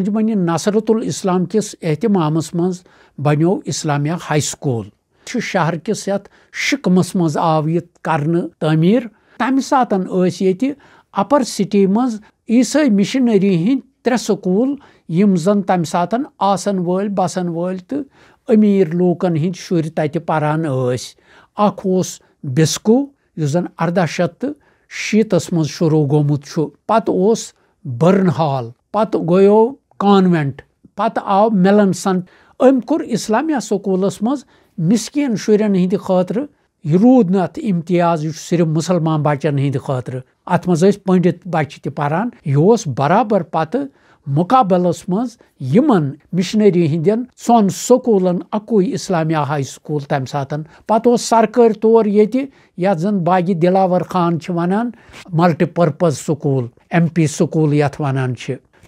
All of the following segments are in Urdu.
उजमन नसरतुल इस्लाम किस एहतमाम मज बनो इस्लामिया हाई स्कूल शहर किस यथ शिकमस मज आव यह कर तमीर तम सात ये अपर सिटी मज ईसाई मिशनरी हंद त्रे स्कूल यम जन तम सात आसन वल बसन वल तो अमीर लूकन हंद शुर तत पारान अख बिस्को इस जन अरदा शत शीतस मज शुरू गोमुत पत बर्न हॉल पत गयो کانوینٹ پتہ آو ام کور اسلامیہ سکولس مز مسکین شرین ہند خاطر یہ رود امتیاز یہ صرف مسلمان بچن ہند خاطر ات پنڈت بچہ تران یہ اس برابر پتہ مقابلس مزن مشنری ہند سکولن اکوئی اسلامیہ ہائی سکول تمہ سات پرک طور زن باگی دلاور خان ونان multi purpose school M P school یت و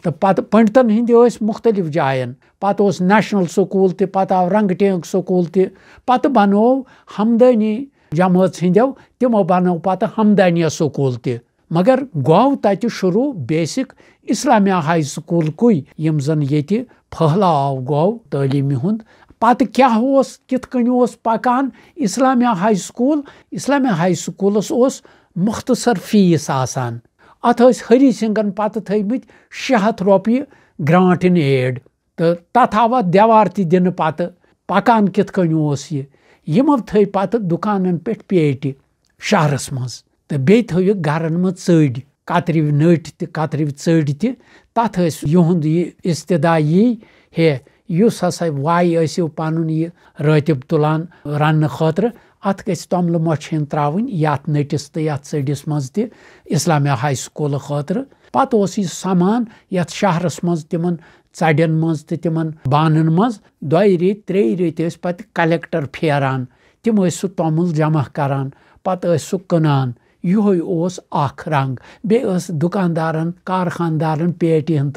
تو پتہ پنڈتن ہند مختلف جائن پتہ اس نیشنل سکول تہ پتہ آو رنگ ٹینک سکول تہ پتہ بنو ہمدانی جماعت ہندو تمو بنو پتہ ہمدانیہ سکول تہ مگر گو تتہ شروع بیسک اسلامیہ ہائی سکول کُے یم زن یہ پھہلاو گو تعلیمی ہند پتہ کیا اس کت کن اس پکان Islamia high school Islamia high سکولس اس مختصر فیس آسان ات ین پتہ تھی ہتھ روپیے گرانٹن ایڈ تو تات آو دیوار دی تتہ پکان کتو تکان پہ پیٹ شہرس می تک گرن مان ٹترو نٹ تترو ٹھس یہ اصطدا یی ہے اس ہسا وائی یسو پن رب تلانہ خاط ات گھر تومل مچھ ہند ترونی یا نٹس تڈس مز تامہ ہای سکول خطر پتہ اس سمان یتھ شہرس مز تم ٹین مز تم بانن مز دت کلیکٹر پیران تم سول جمع کران پتہ سکان یہ رنگ بیے دکاندارن کارخاندارن پیٹہ ہند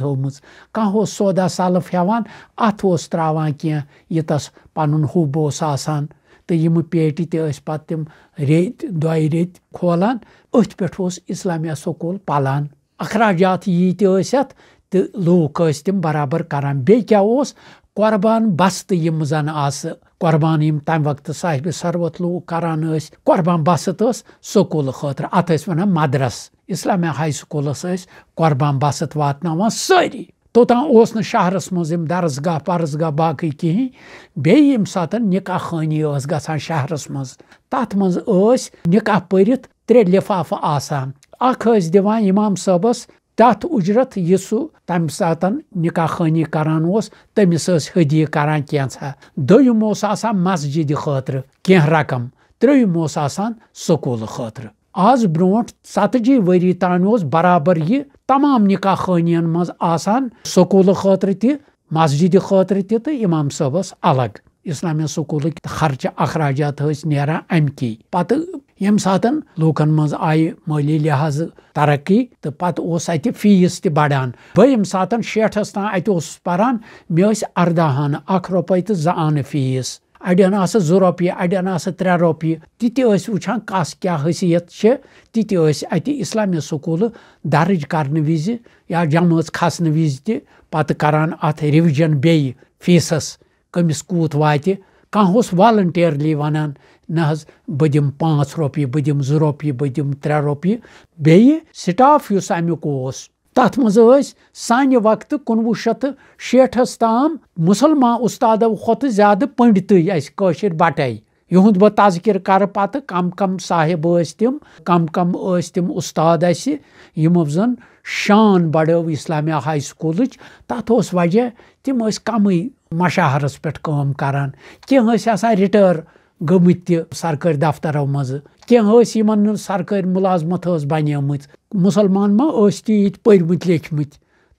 تھہ سودا سلف ہت ترا کی تس پن آسان تہٕ یِمہٕ پیٹہِ تہِ ٲسۍ پتہٕ تِم ریٚتۍ دۄیہِ ریٚتۍ کھولان أتھۍ پٮ۪ٹھ اوس اِسلامیہ سکوٗل پلان اخراجات ییٖتۍ ٲسۍ اتھ تہٕ لوٗکھ ٲسۍ تِم برابر کران بیٚیہِ کیاہ اوس قۄربان بستہٕ یِم زن آسہٕ قۄربان یِم تمہِ وقتہٕ صاحبہِ سروت لوٗکھ کران ٲسۍ قۄربان بسَت ٲس سکوٗلہٕ خٲطرٕ اتھ ٲسۍ ونان مدرس اِسلامیا ہاے سکوٗلس ٲسۍ قۄربان بسَت واتناوان سٲری توٚتام اوس نہٕ شہرَس منٛز یِم درسگاہ پَرسگاہ باقٕے کِہیٖنۍ بیٚیہِ ییٚمہِ ساتہٕ نِکاح خٲنی ٲس گژھان شہرَس منٛز تَتھ منٛز ٲسۍ نِکاح پٔرِتھ ترٛےٚ لِفافہٕ آسان اَکھ ٲسۍ دِوان اِمام صٲبَس تَتھ اُجرت یہِ سُہ تَمہِ ساتن نِکاح خٲنی کَران اوس تٔمِس ٲسۍ ہدیہِ کَران کینٛژھا دوٚیِم اوس آسان مسجِدِ خٲطرٕ کینٛہہ رقم ترٛیٚیِم اوس آسان سکوٗلہٕ خٲطرٕ آز برونٛٹھ ژتجی ؤری تانۍ اوس برابر یہِ تمام نکاح مز آسان سکول خاطر تہ مسجد خاطر تہ تو امام صبح الگ اسلامیہ سکولک خرچہ اخراجات ثانا امکی پتہ یم سات لوکن مز آئی مالی لحاظ ترقی تو پتہ اس فیس تہ بڑا بہم سات شیٹس تانہ اس پران مے اردہ ہنہ اک روپے تو فیس زٕ رۄپیہِ ارن زر روپی ار ترے روپیے تتہ وس کیا حیثیت تیس اتلام سکول درج کرنے وزیا جمت کھسنہ وتہ کران حظ بہٕ دِمہٕ پانٛژھ رۄپیہِ بہٕ دِمہٕ زٕ رۄپیہِ بہٕ دِمہٕ ترٛےٚ رۄپیہِ بیٚیہِ سِٹاف یُس اَمیُک اوس تر مز سانہ وقت کنوہ شیت شیٹھس تام مسلمان استادو کھت زیادہ پنڈت اسر بٹے یہد بہت تذکر کر پتہ کم کم صاحب تم کم کم تم استاد اسمو زن شان بڑ اسلامیہ ہائی سکول وجہ تم یا کم مشاہرس پیٹر کہ رٹر گٔمٕتۍ تہِ سرکٲرۍ سرکٲرۍ دفترو منٛزٕ کینٛہہ ٲسۍ یِمن نہٕ مُلازمت ٲس بنیمٕژ مُسلمان ما ٲسۍ تہِ ییٚتہِ ملازمت بنی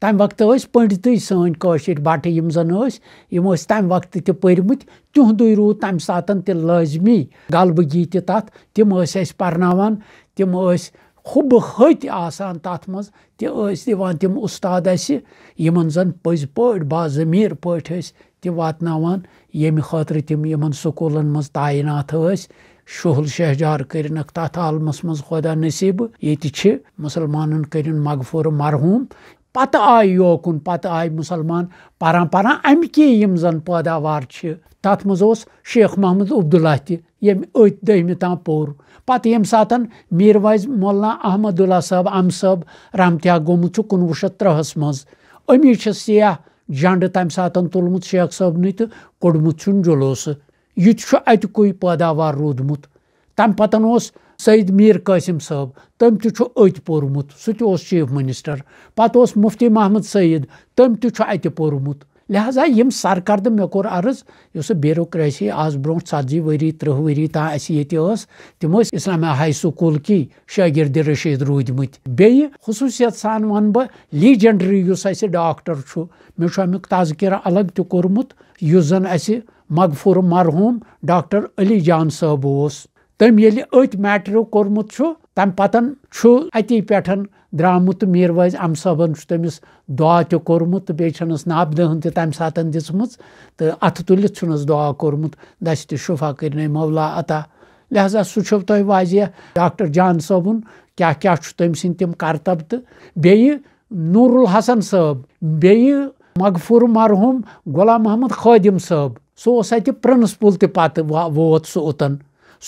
تمہِ وقتہٕ ٲسۍ پٔنڈتٕے سٲنۍ پنڈت سنش یِم زن ٲسۍ ٲسۍ یِم تمہِ تمہِ وقتہٕ تہِ تہِ تِہُنٛدُے روٗد لٲزمی غلبگی تہِ تتھ تِم ٲسۍ اسہِ پرناوان تِم ٲسۍ حُبہٕ ۂتۍ آسان تتھ منٛز تہِ ٲسۍ دِوان تِم اُستاد اسہِ یِمن زن پٔزۍ پٲٹھۍ باضمیٖر پٲٹھۍ ٲسۍ تہِ واتناوان ییٚمہِ خٲطرٕ تِم یِمن سکوٗلن منٛز تعینات ٲسۍ شہل شہجار کنکھ تتھ عالمس منٛز خۄدا نصیٖبہٕ ییٚتہِ چھِ مُسلمانن کرین مغفور مرحوٗم پتہٕ آیہِ یوکُن پتہٕ آیہِ مُسلمان پران پران امہِ پان یِم زن پٲداوار چھِ تتھ منٛز اوس شیخ محمد عبد اللہ تہ یہ ات دہم تر پہ یم سات میرواج مولانا احمد اللہ صٲب صٲب گوٚمُت چھُ کُنوُہ شیٚتھ گنوہ منٛز أمی چھِ سیاح جنڈ تمہ سات تلمت شیخ صبن تو کڑمت جلوس یہ تیداوار رود مت تم پتن سد میر قاسم صوب تم تت پورمت سہ تیف منسٹر پتہ اس مفتی محمد سعید تم پورمت لہذا یم سرکردٕ مےٚ کوٚر عرض یُس بیوروکریسی آز برونٛٹھ ژتجی ؤری تٕرٛہ ؤری تام اَسہِ ییٚتہِ ٲس تِم ٲسۍ اسلامہ ہاے سکوٗل کی شٲگِردِ رٔشیٖد روٗدۍمٕتۍ بیٚیہِ خصوٗصیت سان وَنہٕ بہٕ یُس اَسہِ ڈاکٹر چھُ مےٚ چھُ اَمیُک تذكرہ الگ تہِ کوٚرمُت یُس زَن اَسہِ مغفور مرحوٗم ڈاکٹر علی جان صٲب اوس تٔمۍ ییٚلہِ أتھۍ ات کوٚرمُت چھُ تمہ اتی پیرو ام صبن تم دعا تینس ناپ دہن تمہیں سات دلت چھس دعا کتھا کرے مولا عطا لہٰذا سہ چو تہ واضح ڈاکٹر جان صن کیا تم سم کرتب تو الحسن صٲب بیٚیہِ مغفو مرحوم غلام محمد خادم صاحب سہ پنسپل تتہ ووت سہ اوتن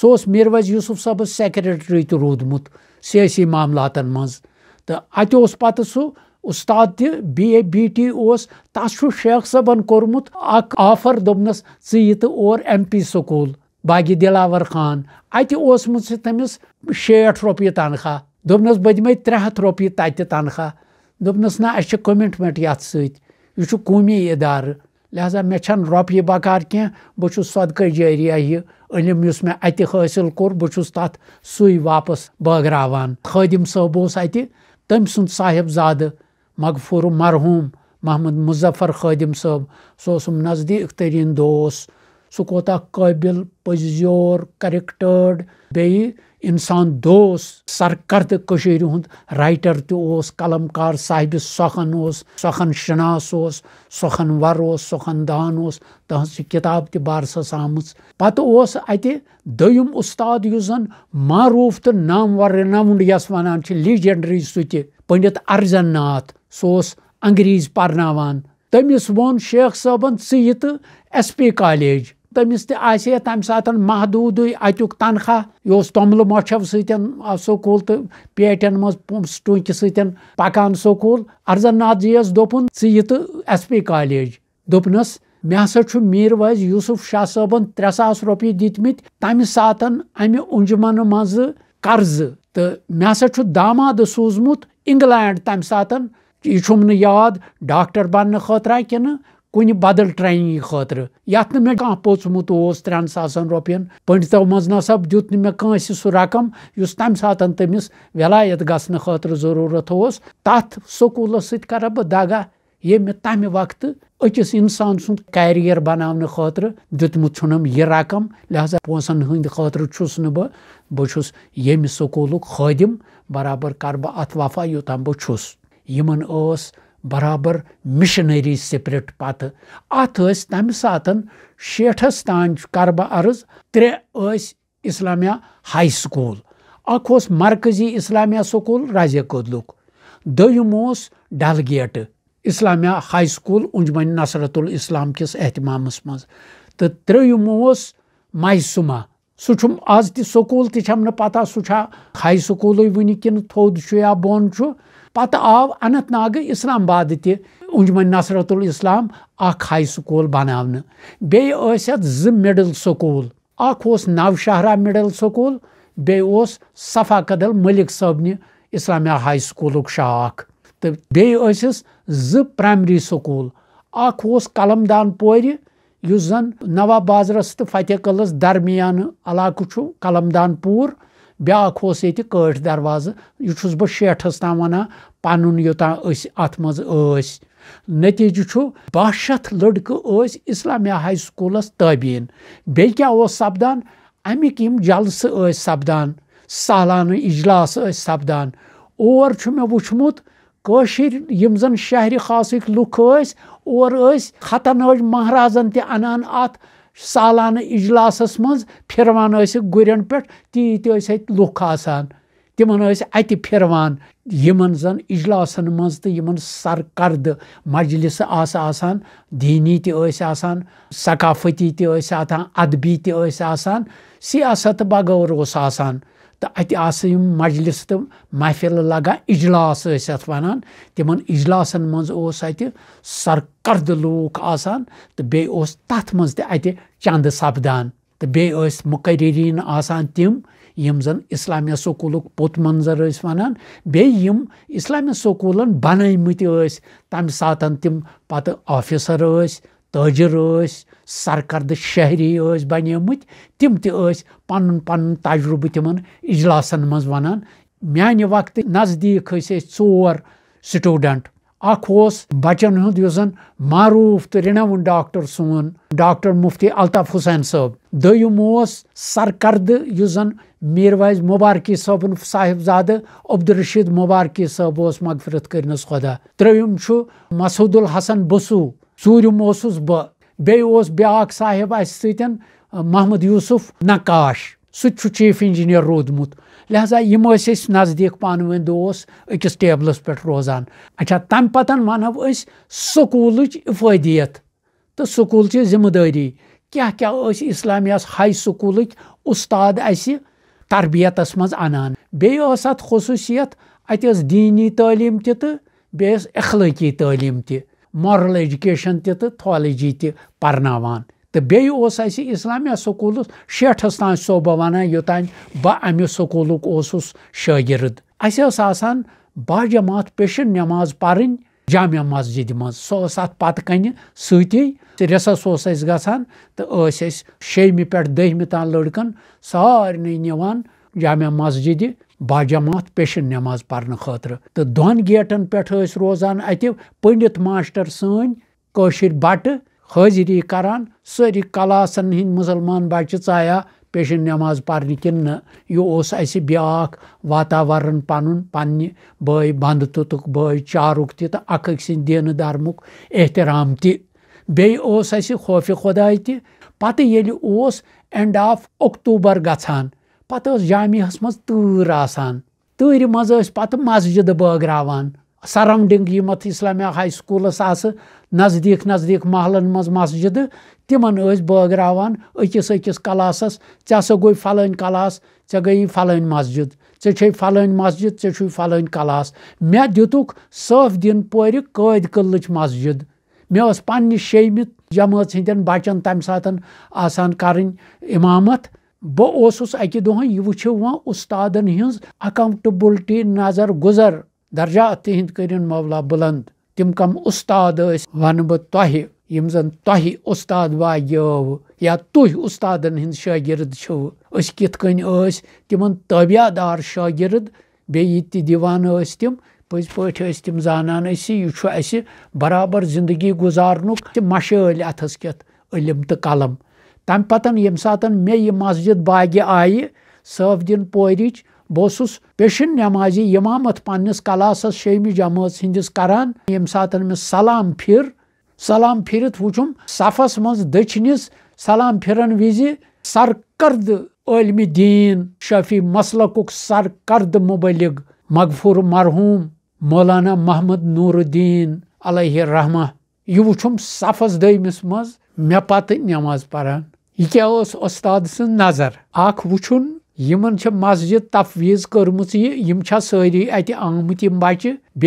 سو اس میروز یوسف صاحب سیکرٹری تو رود مت سیاسی معاملات مز تو اتہ اس پہ سو استاد تی بی اے بی ٹی اس تس شیخ صاحب کورمت اخ آفر دبنس ٹھیک اور ایم پی سکول باغی دلاور خان اتہ اس تمس شیٹھ روپیہ تنخواہ دبنس بہ دم ترے ہاتھ روپیہ تت تنخواہ دبنس نا اچھے کمٹمنٹ یت ست یہ قومی ادارہ لہذا مے چھ روپیہ بکار کی بہت صدقہ جاریہ یہ علم اس میں اتہ حاصل کور بہس تے واپس صٲب اوس صبہ تم ساحب زادہ مغفور و مرحوم محمد مظفر خام صحم نزدیک ترین دوس دس کوتاہ قابل پزیور کریکٹ بیٚیہِ انسان دوس سرکرد کشیر ہند رائٹر تس قلم کار صاحب سخن اس سخن شناس اس سخن ور اس سخن دان اس تہذ کتاب تہ بارس آم پتہ اتہ اس زن معروف تو نامور نم یس ونان لیجنڈری سہ پنڈت ارجن ناتھ سہ انگریز پنانا تمس و ش ش شیخ صبن ایس پی کالیج تمس تہ تمہ سات محدود ات تنخواہ یہ اس تومل مشو سکن سکول تو پیٹن متن پکان سکول ارضن ناتھ جی جیس ایس پی کالیج دپنس مے میروز یوسف شاہ صٲبن ترٛےٚ ساس رۄپیہِ روپیے دت مت تمہ سات امہ انجمن مز قرض تو مساچ داماد سوزمت انگلینڈ یہِ چھُم نہٕ یاد ڈاکٹر بننے خٲطرٕ کِنہٕ کن بدل ٹریننگ ٹرینگہ خطرت نومت پوچمت ترین ساسن روپین پنڈتو مز نسا دیں مے سہ رقم اس تمہ سات تمس ولایت گھنہ خاطر ضرورت اس تت سکولس ست کر بہ دگہ یہ مے تمہ وقت اکس انسان سند کیریئر بنانے خاطر چھنم یہ رقم لہذا پونسن ہند خاطر چھس نا خاطرس یمہ سکول خادم برابر کر بہ بہ ات وفا چھس یمن اس برابر مشنری سپرٹ پتہ ات تمہ سات شیٹھس تان کر بہ عرض ترے ترس اسلامیہ ہائی سکول اخ مرکزی اسلامیہ سکول رازہ کدلک دم Dal gate Islamia high school Anjuman Nusrat ul Islam کس احتمام مزم اس میسوما سُہ چھُم آز تہِ سکوٗل تہِ چھَم نہٕ پَتہ سُہ چھا ہاے سکوٗلٕے وٕنہِ کِنہٕ تھوٚد چھُ یا بۄن چھُ پَتہٕ آو اننت ناگہٕ اِسلام بادٕ تہِ اُنجمن نصرت الاسلام اکھ ہاے سکوٗل بناونہٕ بیٚیہِ ٲسۍ اَتھ زٕ مِڈل سکوٗل اکھ اوس نو شہرا مِڈل سکوٗل بیٚیہِ اوس صفا قدل مٔلِک صٲبنہِ اِسلامیا ہاے سکوٗلُک شاکھ تہٕ بیٚیہِ ٲسِس زٕ پرایمری سکوٗل اکھ اوس قلمدان پورِ Yüzden nava bazrastı fatekalas darmiyanı alakuçu kalamdan pur بیٛاکھ اوس ییٚتہِ کٲٹھۍ دروازٕ یہِ چھُس بہٕ شیٹھس تام وَنان پَنُن یوٚتان أسۍ اَتھ منٛز ٲسۍ نٔتیٖجہِ چھُ باہ شیٚتھ لٔڑکہٕ ٲسۍ اِسلامیہ ہاے سکوٗلَس تٲبیٖن بیٚیہِ کیٛاہ اوس سَپدان اَمِکۍ یِم جلسہٕ ٲسۍ سَپدان سالانہٕ اِجلاس ٲسۍ سَپدان اور چھُ مےٚ وٕچھمُت قشر ذہن شہری خاص لوگ خطہ مہرازن تنہ اتھ سالانہ اجلاسس مرون گرین پھٹ تیس اتھ ات پان اجلاسن تہِ ٲسۍ آسان آینی تہِ ٲسۍ آسان سیاست بغٲر اوس آسان تو اتم مجلس تو محفل لگا اجلاس ات و تمہ اجلاسن مت سرکرد لکھ آس تہ چند سپدان توی مقررین آل سکولک پوت منظر یس ویم اِسلامیہ سکولن بن مت تمہ سات تم پتہ آفسر تاجر سرکرد شہری اب بنی مت تم تن پن تجربہ تمہ اجلاسن مان و میانہ وقت نزدیک ٹور سٹوڈینٹ اخبن ہند معروف تو رنو ڈاکٹر سون ڈاکٹر مفتی الطاف حسین صب دم سرکردن میرواض مبارکی صبن صاحبزادہ عبدالرشید مبارکی صبح مغفرت کرس خدا تریم مسعود الحسن بسو ثم بیاق صاحب اس سن محمد یوسف نکاش سیف انجینر رودمت لہذا ہمیں نزدیک پانیو دس اکس ٹیبلس روزان اچھا تمہ وس سکولچ افادیت تو سکولچ ذمہ داری کیا اسلامیہس ہائی سکولک استاد اہ تربیتس مز ایے ات خصوصیت ات دینی تعلیم تہ تو اخلیقی تعلیم ت مارل ایجوکیشن تہِ تہٕ تھالجی تہِ پرناوان تہٕ بیٚیہِ اوس اَسہِ اِسلامیا سکوٗلَس شیٹھَس تام صوبہٕ وَنان یوٚتانۍ بہٕ اَمہِ سکوٗلُک اوسُس شٲگِرد اَسہِ ٲس آسان باجماعت پیشن نٮ۪ماز پَرٕنۍ جامع مسجِدِ منٛز سۄ ٲس اَتھ پَتہٕ کَنہِ سۭتی تہٕ رٮ۪سَس اوس اَسہِ گژھان تہٕ ٲسۍ أسۍ شیٚیمہِ پٮ۪ٹھ دٔہمہِ تام لٔڑکَن سارنٕے نِوان جامع مسجِدِ با جماعت پیش نماز خاطر تو دون گیٹن پہ روزان ات پنڈت ماشٹر کوشر بٹ حاضری کران سی کلاسن ہند مسلمان بچہ ژایا پیش نماز پھر کن نا واتاورن پن پنہ بھائی بند تتک بھائی چارک اخ اک دین دارمک احترام تہ پتہ یل اس اینڈ آف اکتوبر گھان پتہ جامعہ مر آز پسجد بغان سروڈنگ ات اسلامیہ ہائی سکولس آس نزدیک نزدیک محلن مز مسجد تمہ بان اکس اکس کلاس چا گئی فلح کلاس ژےٚ گئی فلعن مسجد یلح مسجد ے فلح کلاس مے دتک سن پور قید کلچ مسجد میں پیم جمت ہند بچن آسان سات آمامت بہس اکہ دہ یہ وچو و استادن ہز اکاؤنٹبلٹی نظر گزر درجہ تہند کرن مولا بلند تم کم استاد ون بہ تہ یم زن تہ استاد واگو یا تھی استادن ہند شاگرد چھو اس کت کن اس تمن تابع دار شاگرد بیٚیہِ تہِ دِوان ٲسۍ تِم پٔزۍ پٲٹھۍ ٲسۍ تِم زانان أسۍ یہِ چھُ برابر زندگی گُزارنُک تہِ مَشٲلۍ کت علم تہٕ قلم تَمہِ پَتَن ییٚمہِ ساتہٕ مےٚ یہِ مسجِد باغہِ آیہِ صٲفدیٖن پورِچ بہٕ اوسُس پیشن نٮ۪مازِ یِمامت پنٛنِس کلاسَس شیٚمہِ جمٲژ ہِنٛدِس کران ییٚمہِ ساتَن مےٚ سلام پھِر سلام پھِرِتھ وٕچھُم صفس منٛز دٔچھنِس سلام پھِرن وِزِ سرکرد عٲلمہِ دیٖن شفیع مسلقُک سرکرد مُبلِغ مغفوٗر مرحوٗم مولانا محمد نوٗرٕ دیٖن علیہ رحمہ یہِ وٕچھُم صفس دٔیمِس منٛز مےٚ پتہٕ نٮ۪ماز پران یہ کیس استاد سن نظر اخ اخن یمن چھ مسجد تفویض کرمت یم یہ ساری ات آمت یم بچہ امامت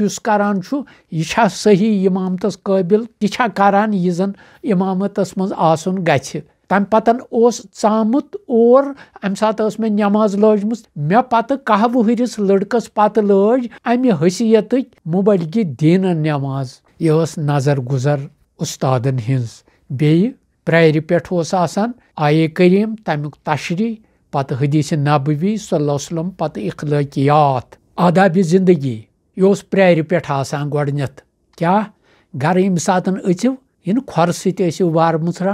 بیمامت کران یہ صحیح امامتس قابل تا کران یہ زن امامتس من آتن اسم سات میں نماز لجم میں پتہ کہ ورس لڑکس پتہ لج امہ حثیت مبلگہ دینن نماز یہ اس نظر گزر استاد ہز بیہ پٮ۪ٹھ اوس آسان آیے آم تَمیُک تشریح پتہٕ حدیثہ نبوی صلی اللہ علّم پتہ اخلقی یات آدابی زندگی یہ اس پھٹ آ گھت کیا گر یم کھۄرٕ سۭتۍ ٲسِو کتو و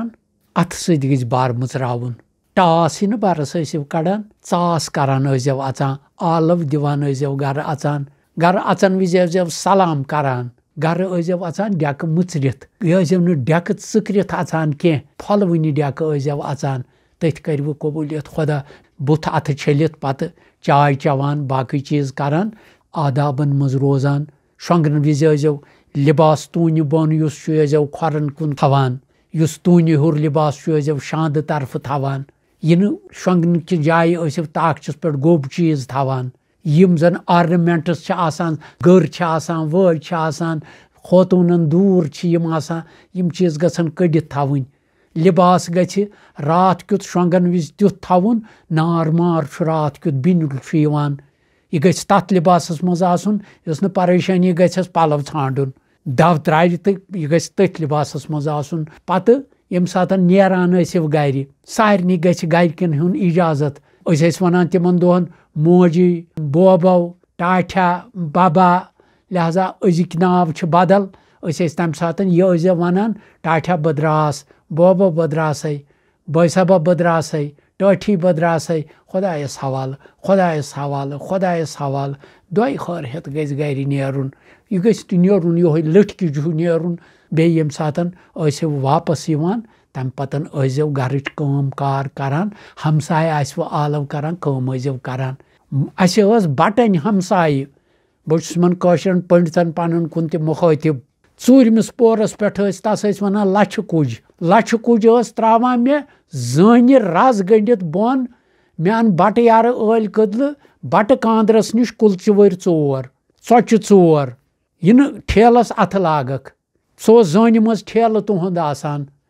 اتھٕ سۭتۍ گژھِ بار مچرو ٹاس یہ برس ٲسِو کڑان ژاس کران یس اژان آلو دِوان گرٕ اژان گرٕ اژان وِزِ وزو سلام کران اَژان ڈٮ۪کہٕ مٕژرِتھ یہِ اچان نہٕ ڈٮ۪کہٕ ژٕکرِتھ اَژان ڈکرت پھۄلوٕنہِ ڈٮ۪کہٕ ڈیک اَژان تٔتھۍ تھی قبوٗلیت خۄدا بُتھ اَتھٕ چھٔلِتھ پَتہٕ چاے چٮ۪وان باقٕے چیٖز کَران آدابَن منٛز روزان شۄنٛگنہٕ وِزِ لِباس بۄن یُس چھُ شونگ وز یو لباس طون بنسو کورن کن تان ٹون شانٛدٕ طرفہٕ تھاوان یہِ نہٕ شۄنٛگنہٕ کہِ جایہِ ٲسِو جائیں پٮ۪ٹھ گوٚب چیٖز تھاوان یِم زَن آرنمینٹٕس چھِ آسان گٔر چھِ آسان وٲج چھِ آسان خوتوٗنَن دوٗر چھِ یِم آسان یِم چیٖز گژھن کٔڑِتھ تھاوٕنۍ لِباس گژھِ راتھ کیُتھ شۄنٛگَن وِزِ تیُتھ تھاوُن نار مار چھُ راتھ کیُتھ بِنیُل چھُ یِوان یہِ گژھِ تَتھ لِباسَس منٛز آسُن یُس نہٕ پریشٲنی گژھٮ۪س پَلو ژھانٛڈُن دَو ترٛاوِ تہٕ یہِ گژھِ تٔتھۍ لِباسَس منٛز آسُن پَتہٕ ییٚمہِ ساتہٕ نیران ٲسِو گَرِ سارنٕے گژھِ گَرِکٮ۪ن ہُنٛد اِجازت أسۍ ٲسۍ وَنان تِمن دۄہن موجی بوبو ٹاٹھا ببا لہزا أزِکۍ ناو چھِ بدل أسۍ ٲسۍ تَمہِ ساتہٕ یہِ ٲسۍ وَنان ٹاٹھیا بدراس بوبو بدراسے بٲے صبا بدراسے ٹٲٹھی بدراسے خۄدایس حوالہٕ خۄدایس حوالہٕ خۄدایس حوالہٕ دۄیہِ خٲر ہیٚتھ گژھِ گرِ نیرُن یہِ گژھِ نیرُن یِہوٚے لٔٹھکہِ ہیوٗ نیرُن بیٚیہِ ییٚمہِ ساتہٕ ٲسِو واپَس یِوان تمہ یو گرچ کار کار کر ہمسائ آلو كران كا یو كر اُس بٹن ہمسائ بن كاشن پنڈت پن کے مخاطب ورمس پورس پھٹ تس وچ لچھے کج ترا مے زون رز گت بن من بٹہ یار عل کدل بٹہ کاندرس نش ژور وور ورہ ٹور یہ ٹھیلس اوس لاگ منٛز ٹھیلہٕ تہد آسان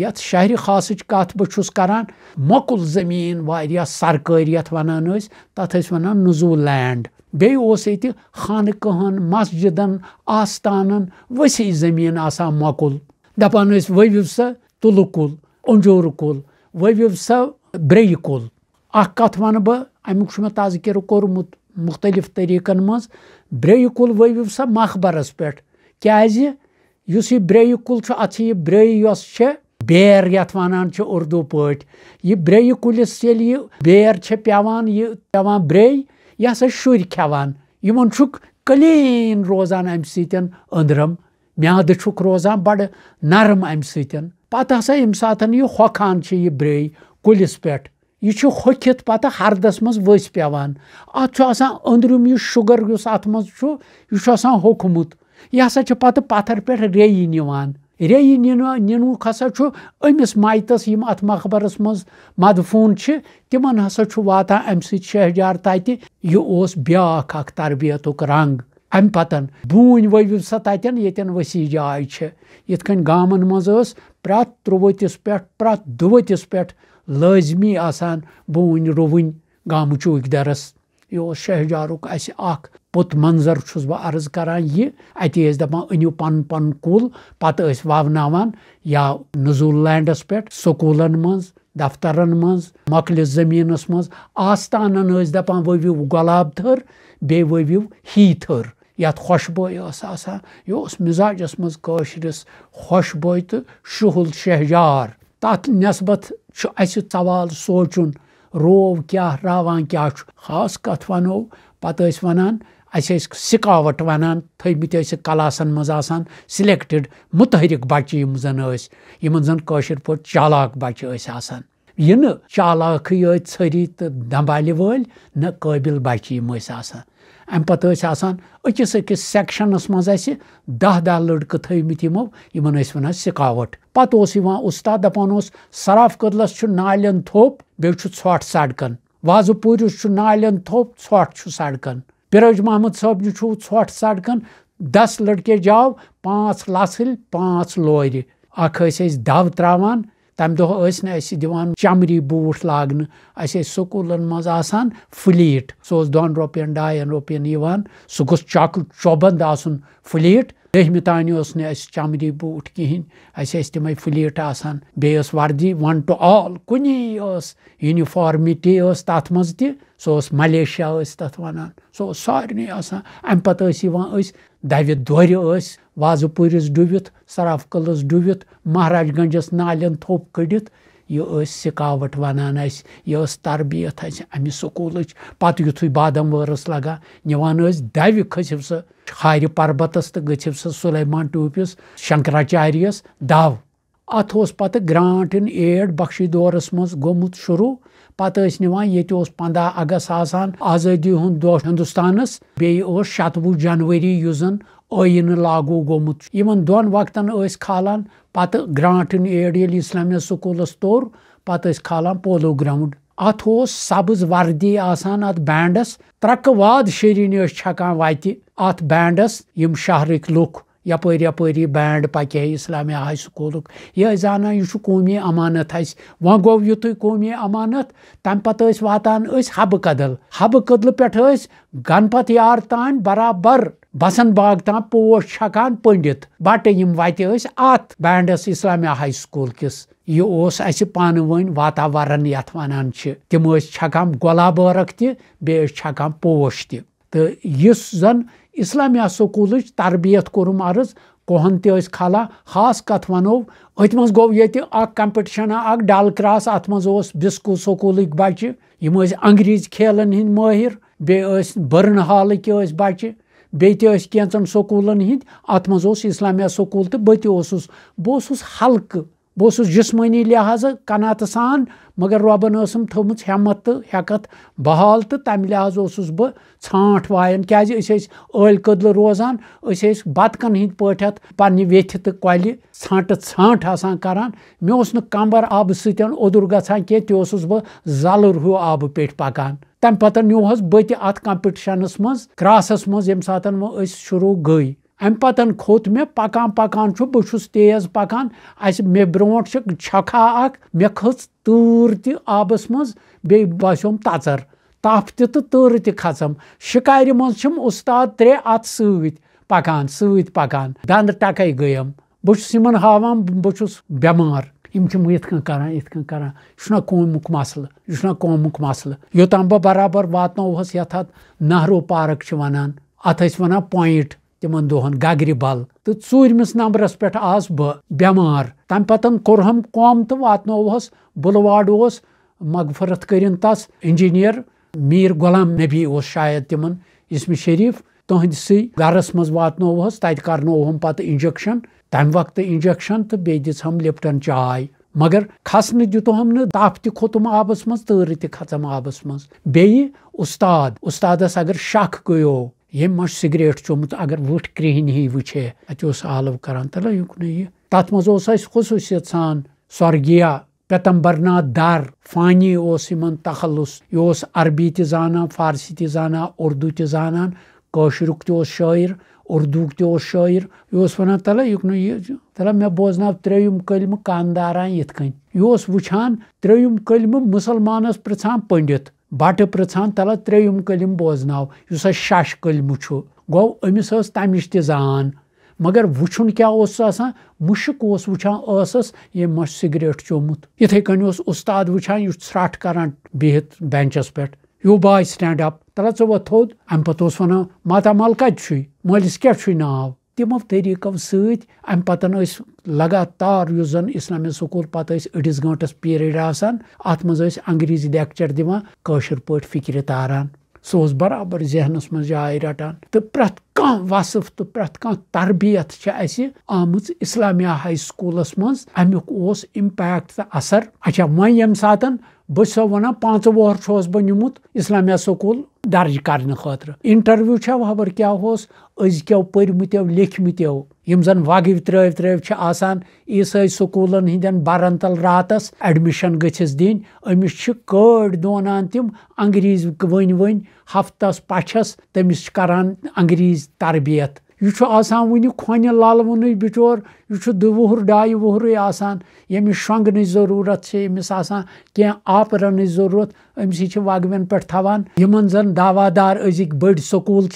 یتھ شہرِ خاصٕچ کتھ بہٕ چھُس کران مۄکُل زٔمیٖن واریاہ سرکٲرۍ یتھ ونان ٲسۍ تتھ ٲسۍ ونان نزوٗل لینڈ بیٚیہِ اوس ییٚتہِ خانہٕ کہن مسجِدن آستانن ؤسیع زٔمیٖن آسان مۄکُل دپان ٲسۍ ؤوِو سا تُلہٕ کُل انجوٗرٕ کُل ؤوِو سا برٛیٚیہِ کُل اکھ کتھ ونہٕ بہٕ امیُک چھُ مےٚ تذکرٕ کوٚرمُت مُختٔلِف طٔریٖقن منٛز برٛیٚیہِ کُل ؤوِو سا مخبرس پٮ۪ٹھ کیازِ یُس یہِ برٛیٚیہِ کُل چھُ اتھ چھِ یہِ برٛیٚیہِ یۄس چھےٚ بیر یتھ ونان چھِ اردو پٲٹھۍ یہِ برٛیٚیہِ کُلِس ییٚلہِ یہِ بیر چھِ پیٚوان یہِ پیٚوان برٛیٚیہِ یہِ ہسا چھِ شُرۍ کھٮ۪وان یِمن چھُکھ کلیٖن روزان امہِ سۭتۍ أنٛدرم میادٕ چھُکھ روزان بڑٕ نرم امہِ سۭتۍ پتہٕ ہسا ییٚمہِ ساتہٕ یہِ ہۄکھان چھِ یہِ برٛیٚیہِ کُلِس پٮ۪ٹھ یہِ چھُ ہۄکھِتھ پتہٕ ہردس منٛز ؤسۍ پیٚوان اتھ چھُ آسان أنٛدرِم یہِ شُگر یُس اتھ منٛز چھُ یہِ چھُ آسان ہوٚکھمُت یہِ ہسا چھُ پتہٕ پتھر پٮ۪ٹھ ریٚیہِ نِوان ری ن ہسا امس میتس ات مقبرس مز مدفون واتان ام س شہجار تتہ یہ اس بیاا اخ تربیت رنگ ام پتن بون وریو سا تتن یہ وسیع جائے کہ گا مز پر تروتس پھٹ پتس پھزمی آون رام چک درس یہ شہجارکہ ا پوٚت منظر چھُس بہٕ عرض کران یہِ اَتہِ ٲسۍ دَپان أنِو پَنُن پَنُن کُل پَتہٕ ٲسۍ وَوناوان یا نزوٗل لینٛڈَس پٮ۪ٹھ سکوٗلَن منٛز دفترن منٛز مۄکلِس زٔمیٖنَس منٛز آستانَن ٲسۍ دَپان ؤوِو گۄلاب تھٔر بیٚیہِ ؤوِو ہی تھٔر یَتھ خۄشبوے ٲس آسان یہِ اوس مِزاجَس منٛز کٲشرِس خۄشبوے تہٕ شُہُل شہجار تَتھ نٮ۪سبَت چھُ اَسہِ سوال سونٛچُن روو کیٛاہ راوان کیٛاہ چھُ خاص کَتھ وَنو پَتہٕ ٲسۍ وَنان असे ٲسۍ سِکاوَٹ وَنان تھٲیمٕتۍ ٲسِکھ کَلاسَن منٛز آسان سِلٮ۪کٹِڈ مُتحرِک بَچہِ یِم زَن ٲسۍ یِمَن زَن کٲشِر پٲٹھۍ چالاک بَچہِ ٲسۍ آسان یہِ نہٕ چالاکھٕے ٲتۍ ژھٔری تہٕ دَمبالہِ وٲلۍ نہ قٲبِل بَچہِ یِم ٲسۍ آسان اَمہِ پَتہٕ ٲسۍ آسان أکِس أکِس سٮ۪کشَنَس منٛز اَسہِ دَہ دَہ لٔڑکہٕ تھٲیمٕتۍ یِمو یِمَن ٲسۍ وَنان سِکاوَٹ پَتہٕ اوس یِوان اُستاد دَپان اوس صراف کٔدلَس چھُ نالٮ۪ن تھوٚپ بیٚیہِ چھُ ژھۄٹھ سڑکَن وازٕ پوٗرِس چھُ نالٮ۪ن تھوٚپ ژھۄٹھ چھُ سڑکَن فروج محمد صوبن شو ٹھٹ سڑکن دس لڑکے جاؤ پانچ لسل پانچ لور اکیس دو تران تمہ اَسہِ دان چمری بوٹ آسان فٕلیٖٹ سکولن اوس دۄن سن روپین ڈائن یِوان سُہ گوٚژھ چاک چبند آسُن فٕلیٖٹ نہٕ اَسہِ دہمہ بوٗٹھ کِہیٖنۍ اَسہِ ٲسۍ تِمَے فٕلیٖٹ آسان بیٚیہِ ٲس وَردی وَن ٹُو آل کُنی ٲس ٲس یوٗنِفارمِٹی تَتھ تَتھ منٛز تہِ اوس مَلیشیا ٲسۍ وَنان اوس سارنٕے آسان اَمہِ پَتہٕ ٲسۍ یِوان أسۍ دَوِ دورِ ٲسۍ وازٕ پوٗرِس ڈوبت صراف کٔدلَس ڈوبت مہراج گَنجَس نالٮ۪ن تھوٚپ کٔڑِتھ یہ سکاٹ ونانس تربیت اس سکول پتہ یتھ بادم ورس لگا نوان دو کھسو سا ہار پربتس تو گھم سا سلیمان ٹوپس شنکراچاریہس دو پتہ گرانٹ ایڈ بخشی دورس مز گوت شروع پتہ ٲسۍ نِوان ییٚتہِ اوس پنٛداہ اگست آسان آزٲدی ہُنٛد دۄہ ہِندُستانَس بیٚیہِ اوس شَتوُہ جنؤری یُس زَن ٲیٖنہٕ لاگوٗ گوٚمُت چھُ یِمن دۄن وقتن ٲسۍ کھالان پتہٕ گرٛانٹٕن ایڈ ییٚلہِ اِسلامیا سکوٗلس توٚر پتہٕ ٲسۍ کھالان پولو گرٛاوُنٛڈ اتھ اوس سبٕز وردی آسان اتھ بینٛڈس ترٛکہٕ واد شیٖریٖن ٲسۍ چھکان وتہِ اتھ بینٛڈس یِم شہرٕکۍ لُکھ یپ یپ یہ بینڈ پکا اسلامہ ہائی سکول یہانہ یہ قومی امانت اس وت قومی امانت تمہ واتہ کدل حبہ کدل پس گنپت یار تین برابر بسن باغ تان پوش چکا پنڈت بٹ وت اتس اسلامہ ہائی سکول کس یہ پانی ورن واتاورن و تم چھان گل بارک تیے چکان پوش تہ تو اس زن اسلامہ سکول تربیت کورم عرض قہم تلہ خاص کت ونو ات من گو یقہ اک کمپٹشن اگ ڈل کراس ات مجھ بسکو سکولک بچہ ہم انگریزی کھیلن ہند ماہر بیس برحالکہ بیس کچن سکولن ہند ات مزل سکول تو بہت بہس حلقہ بہس جسمانی لحاظہ کنات سان مگر رۄبن ٲسٕم تھٲومٕژ ہٮ۪مت تہٕ ہٮ۪کت بحال تو تمہ لحاظ کیٛازِ أسۍ ٲسۍ ٲلۍ کٔدلہٕ روزان أسۍ ٲسۍ ہِنٛدۍ پٲٹھۍ ویٚتھِ تہٕ ہند پٹھ پنتہ ھانٹ ٹانٹ آنا کرے نا کمبر آب سر گھنٹہ تہوس بہ زل ہوں آب پیٹ پکان تم پتن نیوہ بت کمپٹشنس مزسس مزے أسۍ شروٗع گٔے امہ پتن کھوت میں پکان پکان بہ تیز پکان میں بروٹ چکا اک میھ تر تبس مزے باسیم تچر تف تیں تو تر تم شکارے مم استاد ترے ات سیں پکان ستی پکان دند ٹکے گیم بہس انا بہس بمار ہم چمان ینہ قوم کسل یہ قوم کسل یوتام بہ برابر واتنس یہ ادھ نہرو پارک وت یہ وا پوائنٹ تمن دہن گگر بل تو ٹورمس نمبرس پہ آمار تمہ کورہ قوم تو وات بلواڈ اس مغفرت کرن تس انجینئر میر غلام نبی اس شاید تم اسم شریف تہندس گرس مز واتس تی کنو پہ انجکشن تمہیں وقت انجکشن تو بیس دم لپٹن چائے مگر کھسنے تپ تہ کھوتم آبس کھژم آبس بیٚیہِ اُستاد استاد اگر شک گیو ییٚمۍ ما چھُ سِگریٹ چوٚمُت اگر کرٛہِنۍ ہی اَتہِ اوس ووٹ کہن وے اتو یہِ تَتھ منٛز اوس اَسہِ خصوٗصیت سان سرگیا پیتمبر ناتھ در فانی تخلُص یہِ اوس عربی تہِ زانان فارسی تہِ تہِ تہِ زانان زانان اُردو کٲشرُک اوس شٲعر تانا اردو تہ زان كاشرک تاعر اردو تایر یہ یہِ تَلا مےٚ بوزناو ترٛیٚیِم کٔلمہٕ کانداران یِتھ کٔنۍ یہِ اوس وٕچھان ترٛیٚیِم کٔلمہٕ مُسلمانَس پِرٛژھان پنڈت بٹہ پرژھان تل تریم کلم اس شش کلم گو امس تم تان مگر وچن اس مشکان اسس یہ سگریٹ چومت اتھے کن یہ وٹھ کر بہت پہ یو بائے سٹینڈ اپ تلہ ثو امپ ماتامال کت ملس کی ناو تمو طریقو طریقوں ستن یس لگاتار اسلامیہ سکول پتہ اڈس گنٹس پیرڈ آت مز انگریزی لیکچر دون پٲٹھۍ فکر تاران سُہ اوس برابر ذہنس منٛز جاے رٹان تہٕ پرٛٮ۪تھ کانٛہہ وصف تہٕ پرٛٮ۪تھ کانٛہہ تربیت چھِ کیسہ آم اسلامیہ ہائی منٛز مز اوس اِمپیکٹ تہٕ اثر اچھا وۄنۍ ییٚمہِ ساتہٕ بہٕ چھُسو وَنان پانٛژٕ پانچ چھُس بہٕ نمت اس سکوٗل درج کرنے خاطر چھا خبر کیا ازک پتو یم زن وگو ترو تروان عیسائی سکولن ہند برن تل راتس ایڈمشن گھس دن امس دونان تم انگریز ون ون ہفتس پچھس تمس انگریز تربیت یہاں ونہ کھونہ للون بچور یہ دہر آسان یمس شونگن ضرورت سے یس آپ رنچ ضرورت امسی وگوین پہ تھوان یمن زن دعوا دار ازک بڑ سکول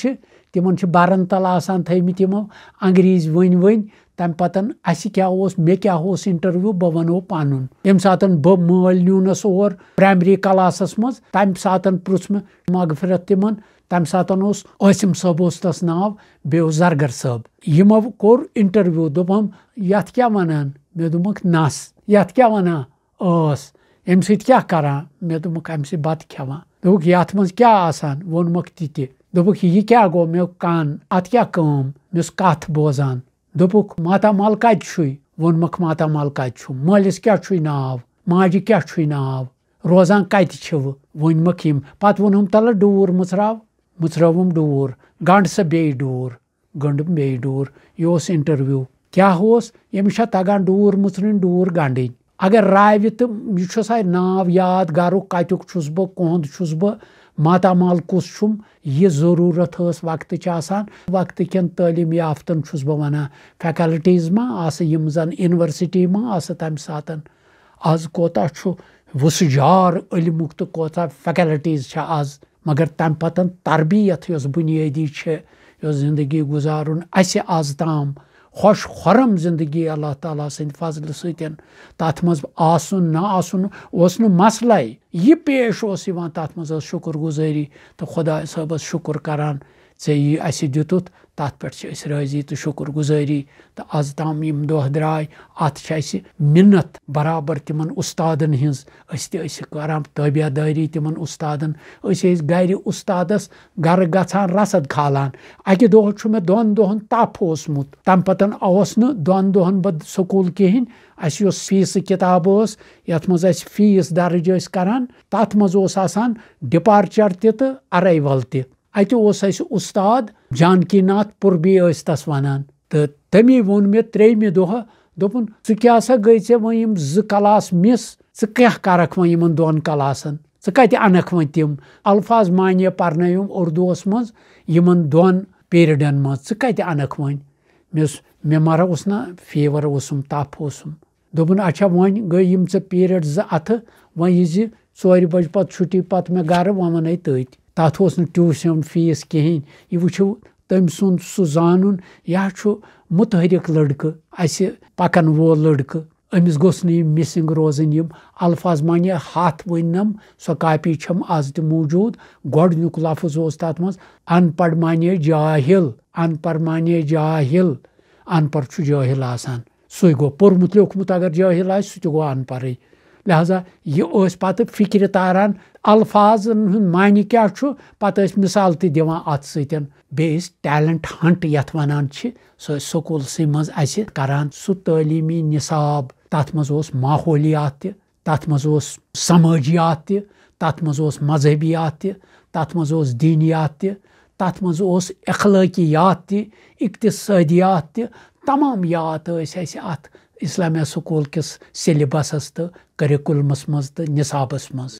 تمن برن تل آسان تھمت یمو انگریز ون ون تمہ پتن کیا کیا اس مے اس انٹرویو بہ ونو پن یم سات بہ مل نیونس اور پرائمری کلاسس مز تمہ سات پرو مغفرت تم تَمہِ ساتَن اوس عٲسِم صٲب اوس تَس ناو بیٚیہِ اوس زرگر صٲب یِمو کوٚر اِنٹَروِو دوٚپُم یَتھ کیٛاہ وَنان مےٚ دوٚپمَکھ نَس یَتھ کیٛاہ وَنان ٲس اَمہِ سۭتۍ کیٛاہ کَران مےٚ دوٚپمَکھ اَمہِ سۭتۍ بَتہٕ کھٮ۪وان دوٚپُکھ یَتھ منٛز کیٛاہ آسان ووٚنمُکھ تہِ تہِ دوٚپُکھ یہِ کیٛاہ گوٚو مےٚ کَن اَتھ کیٛاہ کٲم مےٚ اوس کَتھ بوزان دوٚپُکھ ماتامال کَتہِ چھُے ووٚنمُکھ ماتامال کَتہِ چھُ مٲلِس کیٛاہ چھُے ناو ماجہِ کیٛاہ چھُے ناو روزان کَتہِ چھِوٕ ؤنمَکھ یِم پَتہٕ ووٚنہَم تَلہٕ ڈوٗر مٕژراو مچروم ڈور گنڈ سا اوس اِنٹروِو بیور یہ انٹرویو کیا تگان ڈور مٕژرٕنۍ ڈور گنٛڈٕنۍ اگر رابطہ تو چھُس بہٕ یار چھُس بہٕ ماتامال تعلیٖم یہ ضرورت بہٕ آقت کعلیم ما بہ یِم زن یونیورسٹی ما آسہٕ تمہ سات آز كوتہ وسجار تہٕ تو كوتہ چھِ آز مگر تمہ تربیت یس بنی زندگی گزار اس آز تام خوش خرم زندگی اللہ تعالی سند فضل ستھ تر مجھ نسل یہ پیش اس تک گزری تو خدا صکر کران یہِ اَسہِ تَتھ پٮ۪ٹھ چھِ أسۍ رٲضی تہٕ شُکُر گُزٲری تہٕ آز تام یِم دۄہ درٛاے اَتھ چھِ اَسہِ مِنت برابر اُستادَن ہِنٛز أسۍ تہِ تم تٲبیا دٲری تعبیہ اُستادَن أسۍ ٲسۍ اس اُستادَس گر گژھان رَسد کھالان دۄہ چھُ مےٚ دۄن دۄن اوسمُت تَمہِ اوس نہٕ سکوٗل اکہ اَسہِ یۄس فیٖسہٕ کِتاب ٲس یَتھ منٛز اَسہِ فیٖس بد ٲسۍ کہیں تَتھ منٛز اوس آسان فیس تہِ تہٕ اَرایوَل تہِ اتہ استاد ناتھ پوربی یس تس ونان تو تمی وون مے تریمہ دہ دیا سا گئی کلاس مس ثہ ںہ کر ولاسن ثتہ انک وے تم الفاظ معنی پن اردوس من دون پیریڈن پیرڈن مجھ کت و فیور اسم تف اسم دچا ویرڈ زور بج پتہ پہ مے گھر ون ت وٕچھو اس سُنٛد فیس کہین یہ چھُ سن سو زان یہ متحرک لڑکہ اس گوٚژھ لڑکہ امس گوس روزٕنۍ روزن الفاظ مانے حت وم سو کاپی چم آز موٗجوٗد گونیک لفظ تک منٛز ان پڑھ مانے جاہِل ان پڑھ مانے جال ان پڑھ آسان سُے گو پوٚرمُت لوکمت اگر گوٚو ان سنپڑی लिहाजा यह ٲسۍ پتہٕ فِکرِ تاران الفاظن ہُنٛد معنی کیٛاہ چھُ پتہٕ ٲسۍ مِثال تہِ دِوان اتھ سۭتۍ بیٚیہِ ٲسۍ ٹیلنٹ ہنٛٹ یتھ ونان چھِ سۄ ٲسۍ سکوٗلسٕے منٛز اسہِ کران سُہ تعلیٖمی نِصاب تتھ منٛز اوس ماحولیات تہِ تتھ منٛز اوس سمٲجیات تہِ تتھ منٛز اوس مذہبیات تہِ تتھ منٛز اوس دیٖنیات تہِ تتھ منٛز اوس اخلٲقیات تہِ اقتصٲدیات تہِ تمام یات ٲسۍ اسہِ اتھ اِسلامیہ سکوٗل کِس سیٚلِبَسَس تہٕ کٔرِکُلمَس منٛز تہٕ نِصابَس منٛز